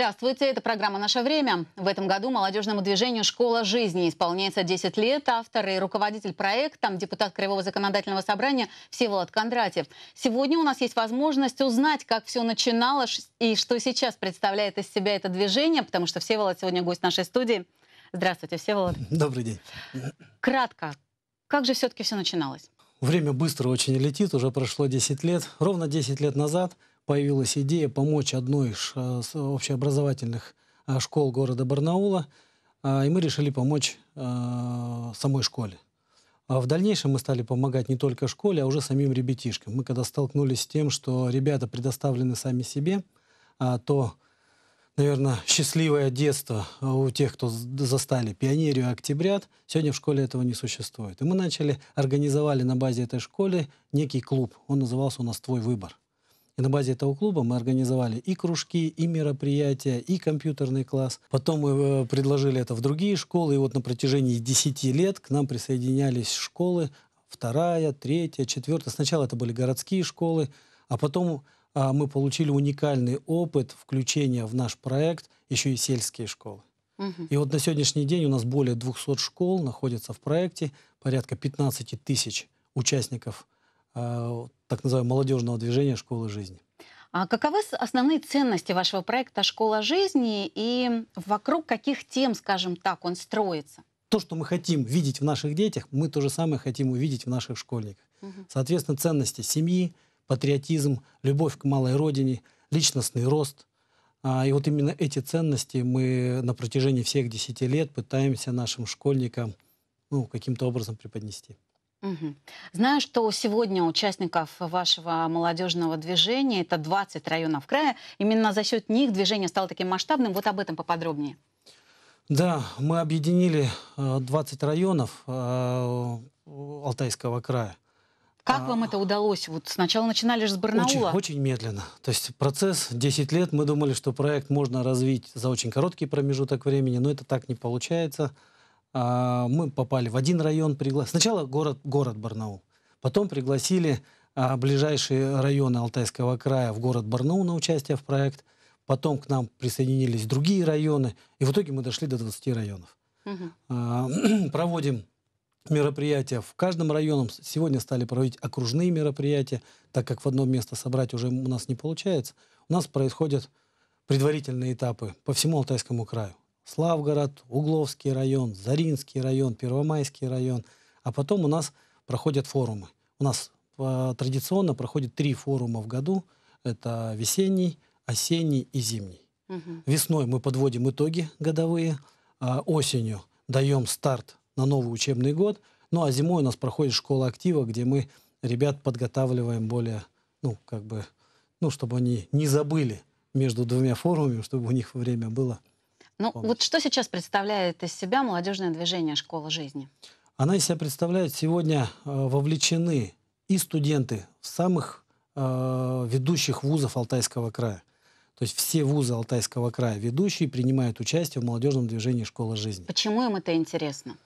Здравствуйте, это программа «Наше время». В этом году молодежному движению «Школа жизни» исполняется 10 лет. Автор и руководитель проекта, депутат Краевого законодательного собрания Всеволод Кондратьев. Сегодня у нас есть возможность узнать, как все начиналось и что сейчас представляет из себя это движение, потому что Всеволод сегодня гость нашей студии. Здравствуйте, Всеволод. Добрый день. Кратко, как же все-таки все начиналось? Время быстро очень летит, уже прошло 10 лет. Ровно 10 лет назад – появилась идея помочь одной из э, общеобразовательных э, школ города Барнаула, э, и мы решили помочь самой школе. А в дальнейшем мы стали помогать не только школе, а уже самим ребятишкам. Мы когда столкнулись с тем, что ребята предоставлены сами себе, а то, наверное, счастливое детство у тех, кто застали пионерию октябрят, сегодня в школе этого не существует. И мы начали, организовали на базе этой школы некий клуб. Он назывался у нас «Твой выбор» на базе этого клуба мы организовали и кружки, и мероприятия, и компьютерный класс. Потом мы э, предложили это в другие школы, и вот на протяжении 10 лет к нам присоединялись школы, вторая, третья, четвертая. Сначала это были городские школы, а потом а, мы получили уникальный опыт включения в наш проект еще и сельские школы. Угу. И вот на сегодняшний день у нас более 200 школ находятся в проекте, порядка 15 тысяч участников Э, так называемого молодежного движения «Школа жизни». А каковы основные ценности вашего проекта «Школа жизни» и вокруг каких тем, скажем так, он строится? То, что мы хотим видеть в наших детях, мы то же самое хотим увидеть в наших школьниках. Угу. Соответственно, ценности семьи, патриотизм, любовь к малой родине, личностный рост. А, и вот именно эти ценности мы на протяжении всех десяти лет пытаемся нашим школьникам ну, каким-то образом преподнести. Угу. Знаю, что сегодня участников вашего молодежного движения, это 20 районов края, именно за счет них движение стало таким масштабным. Вот об этом поподробнее. Да, мы объединили 20 э, районов э, Алтайского края. Как вам а, это удалось? Вот сначала начинали же с Барнаула. Очень, очень медленно. То есть процесс 10 лет. Мы думали, что проект можно развить за очень короткий промежуток времени, но это так не получается. А, мы попали в один район. Пригла... Сначала город, город Барнаул, потом пригласили а, ближайшие районы Алтайского края в город Барнаул на участие в проект. Потом к нам присоединились другие районы. И в итоге мы дошли до 20 районов. Угу. А, проводим мероприятия в каждом районе. Сегодня стали проводить окружные мероприятия, так как в одно место собрать уже у нас не получается. У нас происходят предварительные этапы по всему Алтайскому краю. Славгород, Угловский район, Заринский район, Первомайский район. А потом у нас проходят форумы. У нас а, традиционно проходит три форума в году. Это весенний, осенний и зимний. Угу. Весной мы подводим итоги годовые, а осенью даем старт на новый учебный год. Ну а зимой у нас проходит школа актива, где мы ребят подготавливаем более, ну как бы, ну чтобы они не забыли между двумя форумами, чтобы у них время было ну помощь. вот что сейчас представляет из себя молодежное движение «Школа жизни»? Она из себя представляет, сегодня э, вовлечены и студенты самых э, ведущих вузов Алтайского края. То есть все вузы Алтайского края ведущие принимают участие в молодежном движении «Школа жизни». Почему им это интересно?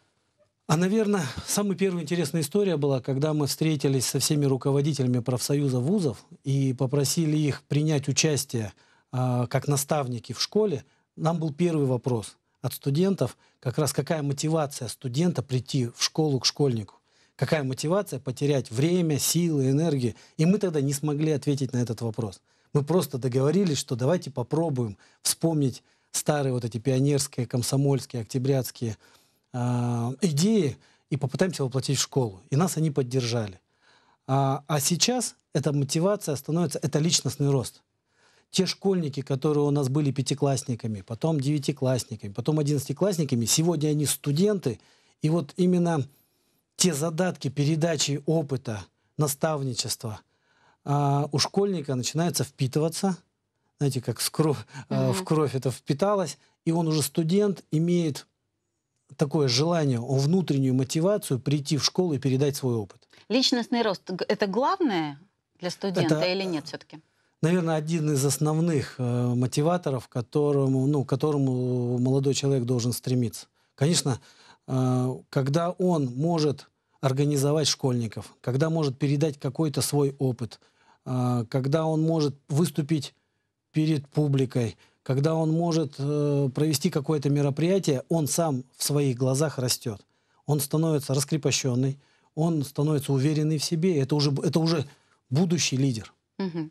А, наверное, самая первая интересная история была, когда мы встретились со всеми руководителями профсоюза вузов и попросили их принять участие э, как наставники в школе нам был первый вопрос от студентов, как раз какая мотивация студента прийти в школу к школьнику. Какая мотивация потерять время, силы, энергии. И мы тогда не смогли ответить на этот вопрос. Мы просто договорились, что давайте попробуем вспомнить старые вот эти пионерские, комсомольские, октябрятские э, идеи и попытаемся воплотить в школу. И нас они поддержали. А, а сейчас эта мотивация становится, это личностный рост те школьники, которые у нас были пятиклассниками, потом девятиклассниками, потом одиннадцатиклассниками, сегодня они студенты, и вот именно те задатки передачи опыта, наставничества а, у школьника начинаются впитываться, знаете, как с кров... mm-hmm. А, в кровь это впиталось, и он уже студент, имеет такое желание, он внутреннюю мотивацию прийти в школу и передать свой опыт. Личностный рост – это главное для студента это... или нет все-таки? наверное, один из основных э, мотиваторов, которому, ну, к которому молодой человек должен стремиться. Конечно, э, когда он может организовать школьников, когда может передать какой-то свой опыт, э, когда он может выступить перед публикой, когда он может э, провести какое-то мероприятие, он сам в своих глазах растет. Он становится раскрепощенный, он становится уверенный в себе. Это уже, это уже будущий лидер. Угу.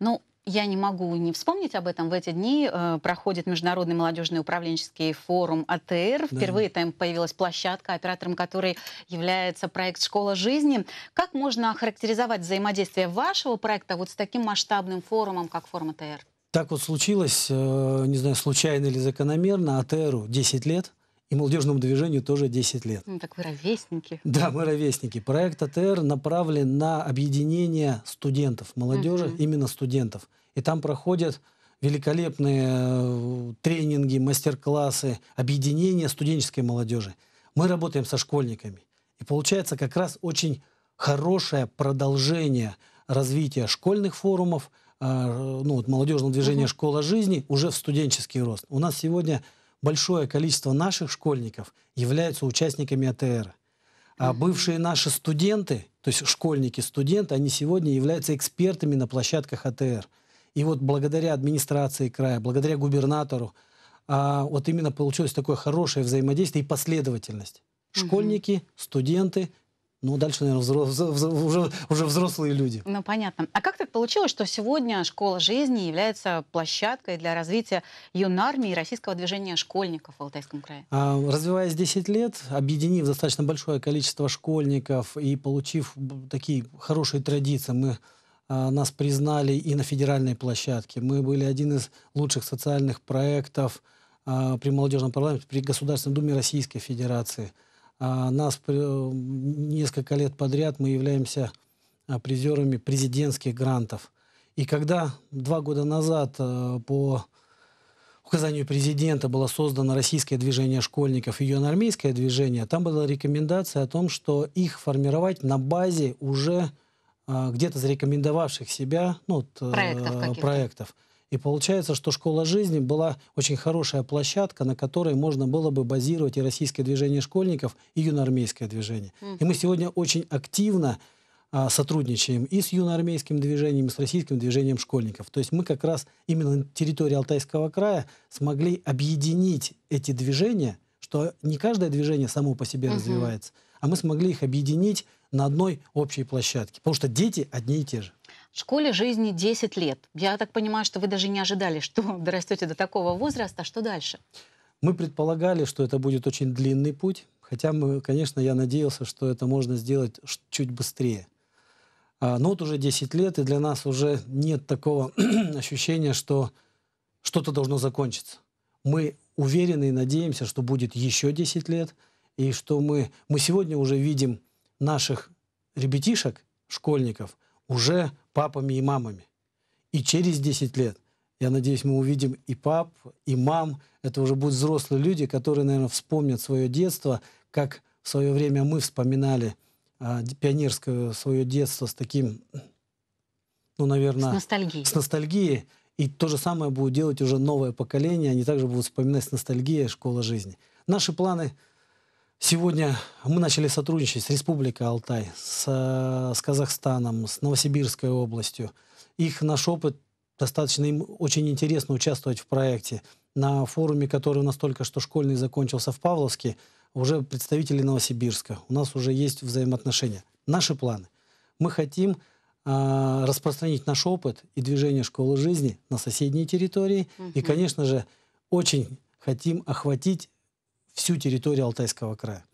Ну, я не могу не вспомнить об этом. В эти дни э, проходит Международный молодежный управленческий форум АТР. Да. Впервые там появилась площадка, оператором которой является проект «Школа жизни». Как можно охарактеризовать взаимодействие вашего проекта вот с таким масштабным форумом, как форум АТР? Так вот случилось, э, не знаю, случайно или закономерно, АТРу 10 лет – и молодежному движению тоже 10 лет. Ну, так вы ровесники. Да, мы ровесники. Проект АТР направлен на объединение студентов, молодежи, угу. именно студентов. И там проходят великолепные э, тренинги, мастер-классы, объединение студенческой молодежи. Мы работаем со школьниками. И получается как раз очень хорошее продолжение развития школьных форумов, а, ну, вот молодежного движения угу. «Школа жизни» уже в студенческий рост. У нас сегодня большое количество наших школьников являются участниками АТР. А бывшие наши студенты, то есть школьники, студенты, они сегодня являются экспертами на площадках АТР. И вот благодаря администрации края, благодаря губернатору, а, вот именно получилось такое хорошее взаимодействие и последовательность. Школьники, студенты, ну, дальше, наверное, взро уже, уже взрослые люди. Ну, понятно. А как так получилось, что сегодня школа жизни является площадкой для развития юнармии и российского движения школьников в Алтайском крае? А, развиваясь 10 лет, объединив достаточно большое количество школьников и получив такие хорошие традиции, мы а, нас признали и на федеральной площадке. Мы были один из лучших социальных проектов а, при молодежном парламенте, при Государственной Думе Российской Федерации – а нас несколько лет подряд мы являемся а, призерами президентских грантов. И когда два года назад э, по указанию президента было создано российское движение школьников и юноармейское движение, там была рекомендация о том, что их формировать на базе уже а, где-то зарекомендовавших себя ну, проектов. Э, проектов. И получается, что школа жизни была очень хорошая площадка, на которой можно было бы базировать и российское движение школьников, и юноармейское движение. Угу. И мы сегодня очень активно а, сотрудничаем и с юноармейским движением, и с российским движением школьников. То есть мы как раз именно на территории Алтайского края смогли объединить эти движения, что не каждое движение само по себе угу. развивается, а мы смогли их объединить на одной общей площадке. Потому что дети одни и те же школе жизни 10 лет. Я так понимаю, что вы даже не ожидали, что дорастете до такого возраста. Что дальше? Мы предполагали, что это будет очень длинный путь, хотя, мы, конечно, я надеялся, что это можно сделать чуть быстрее. А, но вот уже 10 лет, и для нас уже нет такого ощущения, что что-то должно закончиться. Мы уверены и надеемся, что будет еще 10 лет, и что мы, мы сегодня уже видим наших ребятишек, школьников, уже папами и мамами. И через 10 лет, я надеюсь, мы увидим и пап, и мам. Это уже будут взрослые люди, которые, наверное, вспомнят свое детство, как в свое время мы вспоминали а, пионерское свое детство с таким, ну, наверное... С ностальгией. С ностальгией. И то же самое будет делать уже новое поколение. Они также будут вспоминать с ностальгией школа жизни. Наши планы Сегодня мы начали сотрудничать с Республикой Алтай, с, с Казахстаном, с Новосибирской областью. Их наш опыт достаточно им очень интересно участвовать в проекте. На форуме, который у нас только что школьный закончился в Павловске, уже представители Новосибирска. У нас уже есть взаимоотношения. Наши планы. Мы хотим э, распространить наш опыт и движение школы жизни на соседние территории. Угу. И, конечно же, очень хотим охватить всю территорию Алтайского края.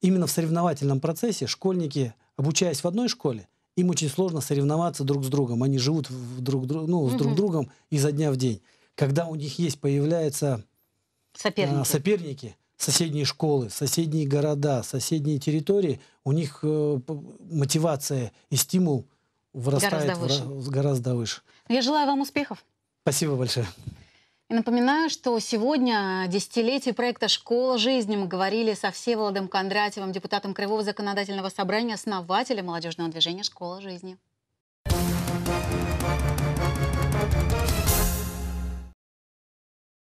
Именно в соревновательном процессе школьники, обучаясь в одной школе, им очень сложно соревноваться друг с другом. Они живут в друг, ну, с угу. друг другом изо дня в день. Когда у них есть, появляются э, соперники, а, соперники соседние школы, соседние города, соседние территории, у них э, мотивация и стимул вырастает гораздо выше. В, гораздо выше. Я желаю вам успехов. Спасибо большое. И напоминаю, что сегодня, десятилетие проекта «Школа жизни», мы говорили со Всеволодом Кондратьевым, депутатом Кривого законодательного собрания, основателем молодежного движения «Школа жизни».